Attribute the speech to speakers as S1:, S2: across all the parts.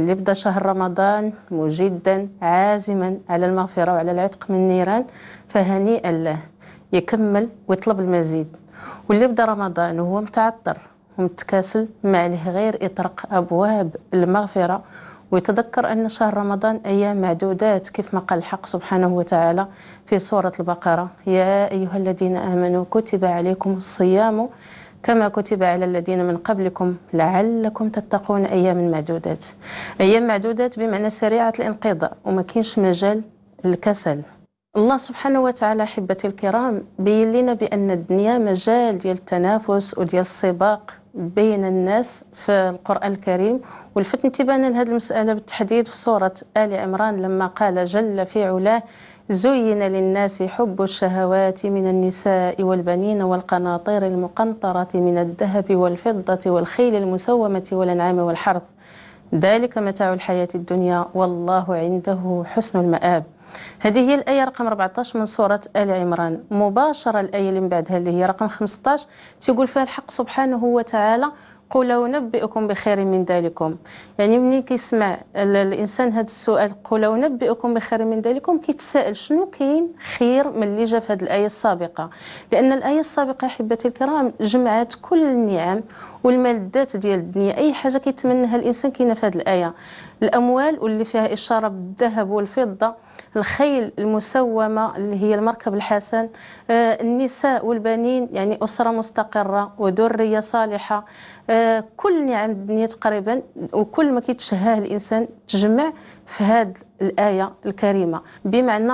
S1: يبدأ شهر رمضان مجدا عازما على المغفرة وعلى العتق من النيران فهنيئا له يكمل ويطلب المزيد واللي بدا رمضان وهو متعطر ومتكاسل ما عليه غير إطرق أبواب المغفرة ويتذكر أن شهر رمضان أيام معدودات كيف ما قال الحق سبحانه وتعالى في سورة البقرة يا أيها الذين آمنوا كتب عليكم الصيام كما كتب على الذين من قبلكم لعلكم تتقون أيام معدودات أيام معدودات بمعنى سريعة الانقضاء وما كاينش مجال للكسل الله سبحانه وتعالى احبتي الكرام بين لنا بان الدنيا مجال ديال التنافس وديال السباق بين الناس في القران الكريم ولفت انتباهنا لهذه المساله بالتحديد في سوره ال عمران لما قال جل في علاه زين للناس حب الشهوات من النساء والبنين والقناطير المقنطرة من الذهب والفضة والخيل المسومة والأنعام والحرث ذلك متاع الحياة الدنيا والله عنده حسن المآب هذه هي الآية رقم 14 من سورة آل عمران مباشرة الآية اللي من بعدها اللي هي رقم 15 تيقول فيها الحق سبحانه وتعالى قل ونبئكم بخير من ذلكم يعني ملي كيسمع الإنسان هذا السؤال قل ونبئكم بخير من ذلكم كيتساءل شنو كاين خير من اللي جا في هذه الآية السابقة لأن الآية السابقة أحبتي الكرام جمعت كل النعم والملذات ديال الدنيا اي حاجه كيتمناها الانسان كاينه في هذه الايه الاموال واللي فيها اشاره بالذهب والفضه الخيل المسومة اللي هي المركب الحسن آه، النساء والبنين يعني أسرة مستقرة وذرية صالحة آه، كل نعم الدنيا تقريبا وكل ما كيتشهاه الإنسان تجمع في هذه الآية الكريمة بمعنى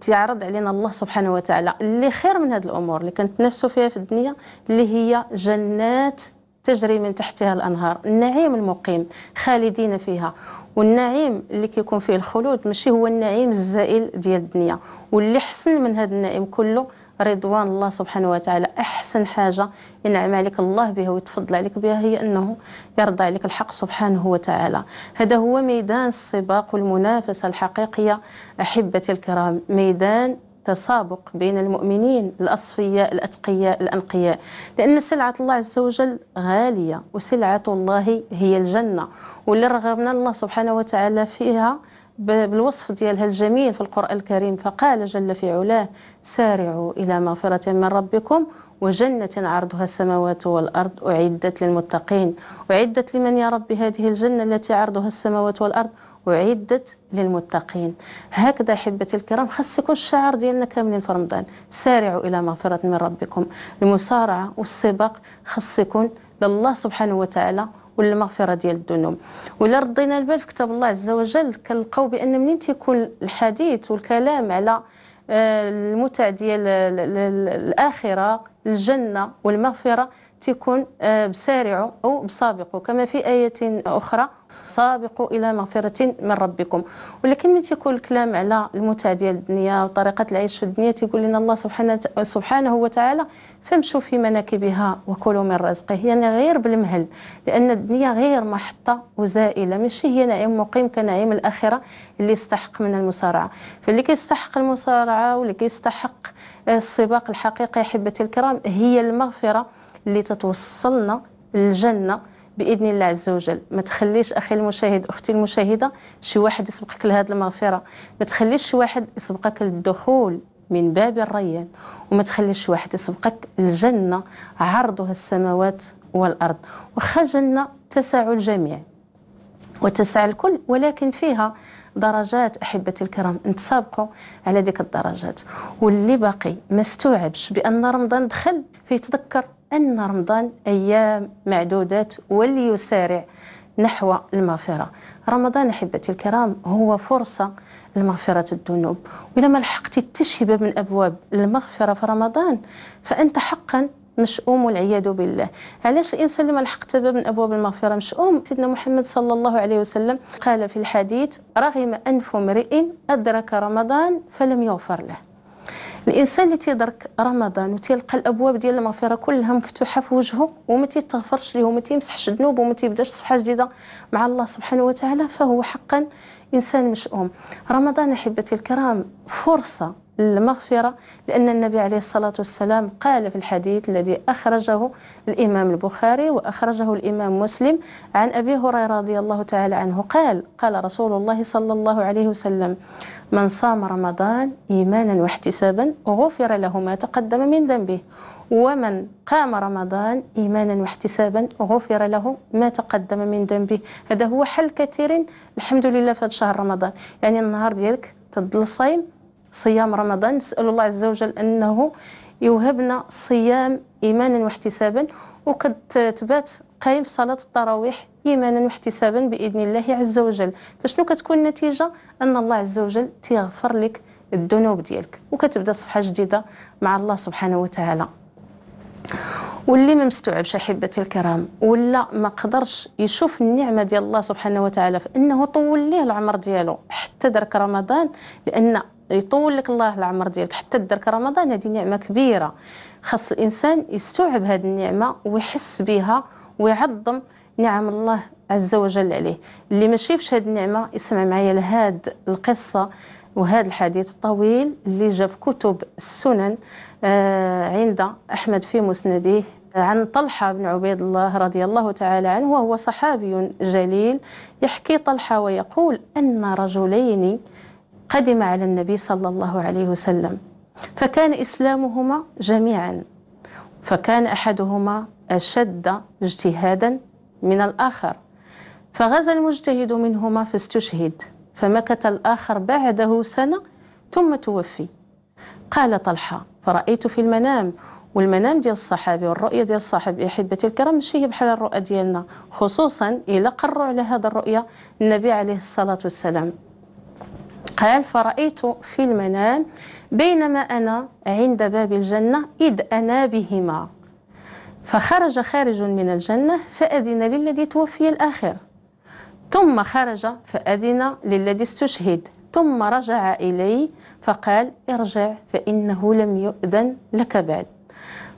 S1: تعرض علينا الله سبحانه وتعالى اللي خير من هذه الأمور اللي كانت نفسه فيها في الدنيا اللي هي جنات تجري من تحتها الأنهار النعيم المقيم خالدين فيها والنعيم اللي كيكون فيه الخلود ماشي هو النعيم الزائل ديال الدنيا واللي حسن من هذا النعيم كله رضوان الله سبحانه وتعالى احسن حاجه ينعم عليك الله بها ويتفضل عليك بها هي انه يرضى عليك الحق سبحانه وتعالى هذا هو ميدان السباق والمنافسه الحقيقيه احبتي الكرام ميدان تسابق بين المؤمنين الأصفياء الأتقياء الأنقياء لأن سلعة الله عز وجل غالية وسلعة الله هي الجنة واللي رغبنا الله سبحانه وتعالى فيها بالوصف ديالها الجميل في القرآن الكريم فقال جل في علاه سارعوا إلى مغفرة من ربكم وجنة عرضها السماوات والأرض أعدت للمتقين أعدت لمن يا رب هذه الجنة التي عرضها السماوات والأرض أعدت للمتقين هكذا أحبتي الكرام خاص يكون الشعار ديالنا كاملين في رمضان سارعوا إلى مغفرة من ربكم المسارعة والسباق خاص يكون لله سبحانه وتعالى والمغفره ديال الذنوب ولا ردينا البال في كتاب الله عز وجل كنلقاو بان منين تيكون الحديث والكلام على آه، المتع ديال الاخره الجنه والمغفره تيكون آه، بسارعه او بسابقه كما في ايه اخرى سابقوا الى مغفره من ربكم ولكن من تيكون الكلام على المتعه ديال الدنيا وطريقه العيش في الدنيا تيقول لنا الله سبحانه سبحانه وتعالى فامشوا في مناكبها وكلوا من رزقه يعني غير بالمهل لان الدنيا غير محطه وزائله ماشي هي نعيم مقيم كنعيم الاخره اللي يستحق من المصارعه فاللي كيستحق المصارعه واللي كيستحق السباق الحقيقي احبتي الكرام هي المغفره اللي تتوصلنا للجنه باذن الله عز وجل ما تخليش اخي المشاهد اختي المشاهده شي واحد يسبقك لهذه المغفره ما تخليش شي واحد يسبقك للدخول من باب الريان وما تخليش واحد يسبقك الجنه عرضها السماوات والارض وخا جنه تسع الجميع وتسع الكل ولكن فيها درجات احبتي الكرام نتسابقوا على ديك الدرجات واللي باقي ما استوعبش بان رمضان دخل فيتذكر أن رمضان أيام معدودات وليسارع نحو المغفرة رمضان أحبتي الكرام هو فرصة لمغفرة الذنوب ولما لحقت التشهب من أبواب المغفرة في رمضان فأنت حقا مشؤوم والعياذ بالله علاش الانسان اللي ما لحقت باب من ابواب المغفره مشؤوم سيدنا محمد صلى الله عليه وسلم قال في الحديث رغم انف امرئ ادرك رمضان فلم يغفر له الانسان اللي تيدرك رمضان وتيلقى الابواب ديال المغفره كلها مفتوحه في وجهه وما تيتغفرش ليه وما تيمسحش الذنوب وما تيبداش صفحه جديده مع الله سبحانه وتعالى فهو حقا انسان مشؤوم رمضان احبتي الكرام فرصه المغفرة لأن النبي عليه الصلاة والسلام قال في الحديث الذي أخرجه الإمام البخاري وأخرجه الإمام مسلم عن أبي هريرة رضي الله تعالى عنه قال قال رسول الله صلى الله عليه وسلم من صام رمضان إيمانا واحتسابا غفر له ما تقدم من ذنبه ومن قام رمضان إيمانا واحتسابا غفر له ما تقدم من ذنبه هذا هو حل كثير الحمد لله في شهر رمضان يعني النهار ديالك تضل صايم صيام رمضان نسأل الله عز وجل أنه يوهبنا صيام إيمانا واحتسابا وكتبات قائم في صلاة التراويح إيمانا واحتسابا بإذن الله عز وجل فشنو كتكون النتيجة أن الله عز وجل تيغفر لك الذنوب ديالك وكتبدا صفحة جديدة مع الله سبحانه وتعالى واللي ما مستوعبش احبتي الكرام ولا ما قدرش يشوف النعمه ديال الله سبحانه وتعالى في انه طول ليه العمر ديالو حتى درك رمضان لان يطول لك الله العمر ديالك حتى درك رمضان هذه نعمه كبيره خاص الانسان يستوعب هذه النعمه ويحس بها ويعظم نعم الله عز وجل عليه اللي ما شافش هذه النعمه يسمع معايا لهاد القصه وهذا الحديث الطويل اللي جاء في كتب السنن آه، عند احمد في مسنده آه، عن طلحة بن عبيد الله رضي الله تعالى عنه وهو صحابي جليل يحكي طلحة ويقول أن رجلين قدم على النبي صلى الله عليه وسلم فكان إسلامهما جميعا فكان أحدهما أشد اجتهادا من الآخر فغزا المجتهد منهما فاستشهد فمكث الآخر بعده سنة ثم توفي قال طلحة فرأيت في المنام والمنام ديال الصحابي والرؤيه ديال الصحابي احبتي الكرام ماشي هي بحال الرؤى ديالنا خصوصا الا قروا على هذا الرؤيه النبي عليه الصلاه والسلام قال فرأيت في المنام بينما أنا عند باب الجنة إذ أنا بهما فخرج خارج من الجنة فأذن للذي توفي الآخر ثم خرج فأذن للذي استشهد ثم رجع إلي فقال ارجع فإنه لم يؤذن لك بعد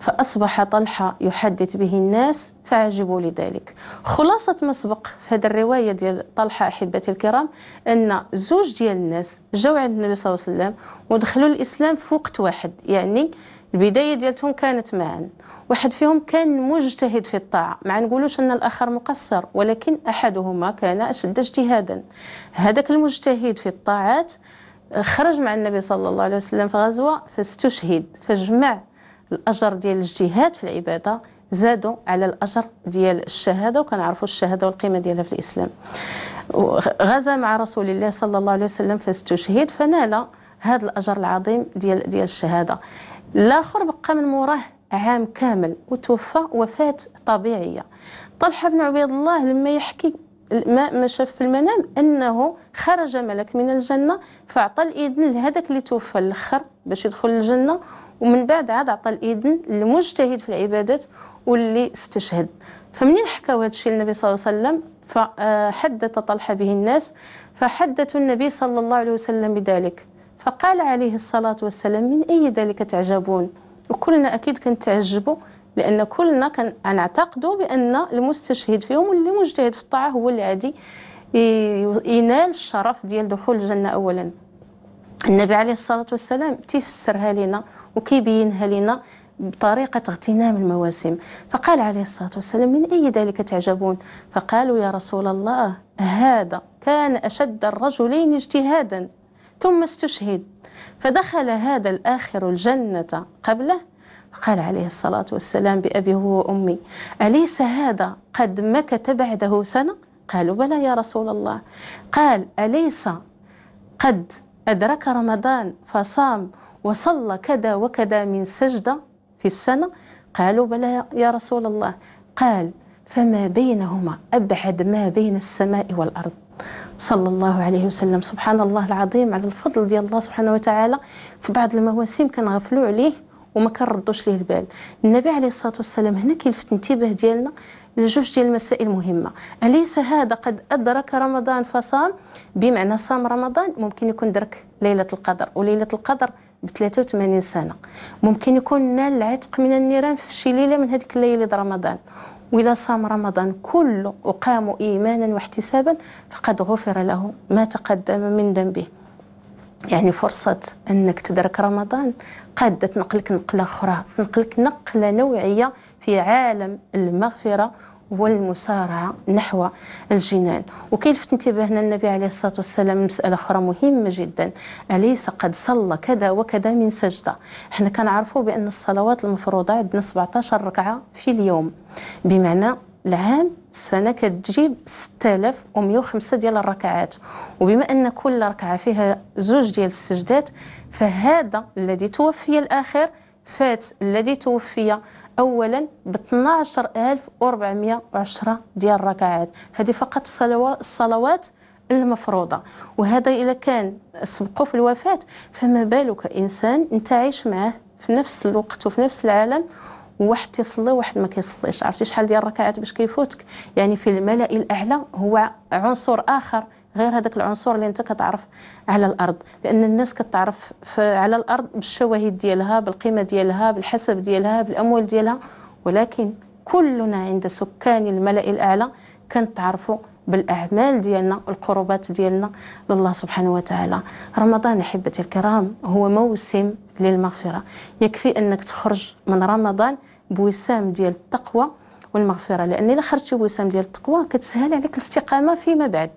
S1: فأصبح طلحة يحدث به الناس فعجبوا لذلك خلاصة ما سبق في هذه الرواية ديال طلحة أحبتي الكرام أن زوج ديال الناس جاو عند النبي صلى الله عليه وسلم ودخلوا الإسلام في وقت واحد يعني البداية ديالتهم كانت معا واحد فيهم كان مجتهد في الطاعة مع نقولوش أن الآخر مقصر ولكن أحدهما كان أشد اجتهادا هذاك المجتهد في الطاعات خرج مع النبي صلى الله عليه وسلم في غزوة فاستشهد فجمع الاجر ديال الجهاد في العباده زادوا على الاجر ديال الشهاده وكنعرفوا الشهاده والقيمه ديالها في الاسلام غزا مع رسول الله صلى الله عليه وسلم فاستشهد فنال هذا الاجر العظيم ديال ديال الشهاده الاخر بقى من موراه عام كامل وتوفى وفاه طبيعيه طلحه بن عبيد الله لما يحكي ما ما شاف في المنام انه خرج ملك من الجنه فاعطى الاذن لهذاك اللي توفى الاخر باش يدخل الجنه ومن بعد عاد عطى الاذن للمجتهد في العبادات واللي استشهد فمنين حكاو هذا الشيء للنبي صلى الله عليه وسلم فحدث آه، طلحه به الناس فحدث النبي صلى الله عليه وسلم بذلك فقال عليه الصلاه والسلام من اي ذلك تعجبون وكلنا اكيد كنتعجبوا لان كلنا كنعتقدوا بان المستشهد فيهم واللي مجتهد في الطاعه هو اللي عادي ينال الشرف ديال دخول الجنه اولا النبي عليه الصلاه والسلام تيفسرها لنا وكيبينها لنا بطريقة اغتنام المواسم فقال عليه الصلاة والسلام من أي ذلك تعجبون فقالوا يا رسول الله هذا كان أشد الرجلين اجتهادا ثم استشهد فدخل هذا الآخر الجنة قبله قال عليه الصلاة والسلام بأبي هو وأمي أليس هذا قد مكث بعده سنة قالوا بلى يا رسول الله قال أليس قد أدرك رمضان فصام وصلى كذا وكذا من سجدة في السنة قالوا بلى يا رسول الله قال فما بينهما أبعد ما بين السماء والأرض صلى الله عليه وسلم سبحان الله العظيم على الفضل ديال الله سبحانه وتعالى في بعض المواسم كنغفلوا عليه وما كنردوش ليه البال النبي عليه الصلاه والسلام هنا كيلفت انتباه ديالنا لجوج ديال المسائل المهمه اليس هذا قد ادرك رمضان فصام بمعنى صام رمضان ممكن يكون درك ليله القدر وليله القدر ب 83 سنه ممكن يكون نال العتق من النيران في شي ليله من هذيك الليله رمضان وإلى صام رمضان كله وقام إيمانا واحتسابا فقد غفر له ما تقدم من ذنبه يعني فرصة أنك تدرك رمضان قد تنقلك نقلة أخرى تنقلك نقلة نوعية في عالم المغفرة والمسارعة نحو الجنان وكيلفت انتباهنا النبي عليه الصلاة والسلام مسألة أخرى مهمة جدا أليس قد صلى كذا وكذا من سجدة احنا كنعرفوا بأن الصلوات المفروضة عندنا 17 ركعة في اليوم بمعنى العام السنة كتجيب 6105 ديال الركعات وبما أن كل ركعة فيها زوج ديال السجدات فهذا الذي توفي الآخر فات الذي توفي اولا ب 12410 ديال الركعات هذه فقط الصلوات المفروضة وهذا إذا كان سبقوا في الوفاة فما بالك إنسان أنت عايش معاه في نفس الوقت وفي نفس العالم وواحد تيصلي وواحد ما كيصليش عرفتي شحال ديال الركعات باش كيفوتك يعني في الملأ الأعلى هو عنصر آخر غير هذاك العنصر اللي انت كتعرف على الارض لان الناس كتعرف على الارض بالشواهد ديالها بالقيمه ديالها بالحسب ديالها بالاموال ديالها ولكن كلنا عند سكان الملا الاعلى كنتعرفوا بالاعمال ديالنا والقربات ديالنا لله سبحانه وتعالى رمضان احبتي الكرام هو موسم للمغفره يكفي انك تخرج من رمضان بوسام ديال التقوى والمغفره لان الا خرجتي بوسام ديال التقوى كتسهل عليك الاستقامه فيما بعد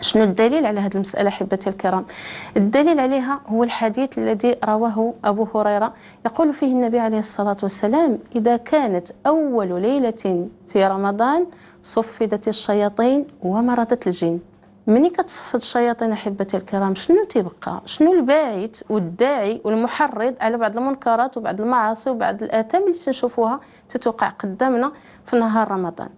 S1: شنو الدليل على هذه المسألة أحبتي الكرام الدليل عليها هو الحديث الذي رواه أبو هريرة يقول فيه النبي عليه الصلاة والسلام إذا كانت أول ليلة في رمضان صفدت الشياطين ومرضت الجن ملي كتصفد الشياطين احبتي الكرام شنو تيبقى شنو الباعث والداعي والمحرض على بعض المنكرات وبعض المعاصي وبعض الاثام اللي تنشوفوها تتوقع قدامنا في نهار رمضان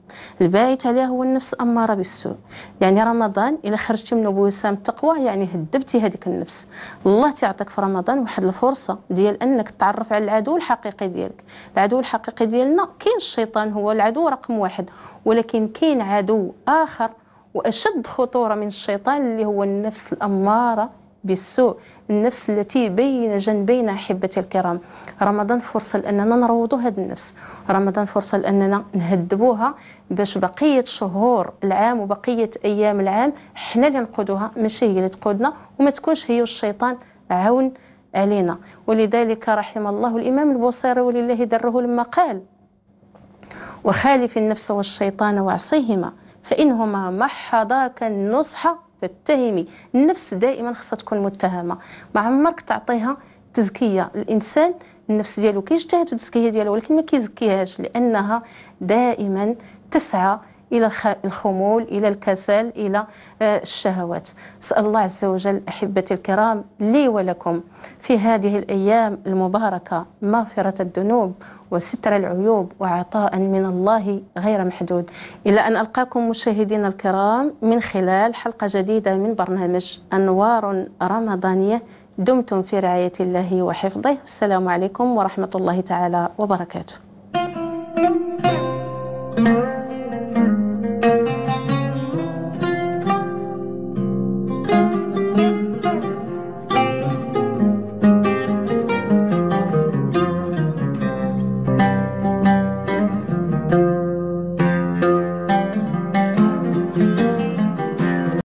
S1: الباعث عليها هو النفس الاماره بالسوء يعني رمضان الا خرجتي منه بوسام التقوى يعني هدبتي هذيك النفس الله تيعطيك في رمضان واحد الفرصه ديال انك تتعرف على العدو الحقيقي ديالك العدو الحقيقي ديالنا كاين الشيطان هو العدو رقم واحد ولكن كاين عدو اخر وأشد خطورة من الشيطان اللي هو النفس الأمارة بالسوء النفس التي بين جنبينا أحبتي الكرام رمضان فرصة لأننا نروضوا هذه النفس رمضان فرصة لأننا نهدبوها باش بقية شهور العام وبقية أيام العام حنا اللي نقودوها ماشي هي اللي تقودنا وما تكونش هي والشيطان عون علينا ولذلك رحم الله الإمام البوصيري ولله دره لما قال وخالف النفس والشيطان وعصيهما فإنهما ما حظاك النصح فاتهمي النفس دائما خصها تكون متهمة ما عمرك تعطيها تزكية الإنسان النفس ديالو كيجتهد في التزكية ديالو ولكن ما كيزكيهاش لأنها دائما تسعى إلى الخمول إلى الكسل إلى آه، الشهوات أسأل الله عز وجل أحبتي الكرام لي ولكم في هذه الأيام المباركة مغفرة الذنوب وستر العيوب وعطاء من الله غير محدود إلى أن ألقاكم مشاهدينا الكرام من خلال حلقة جديدة من برنامج أنوار رمضانية دمتم في رعاية الله وحفظه والسلام عليكم ورحمة الله تعالى وبركاته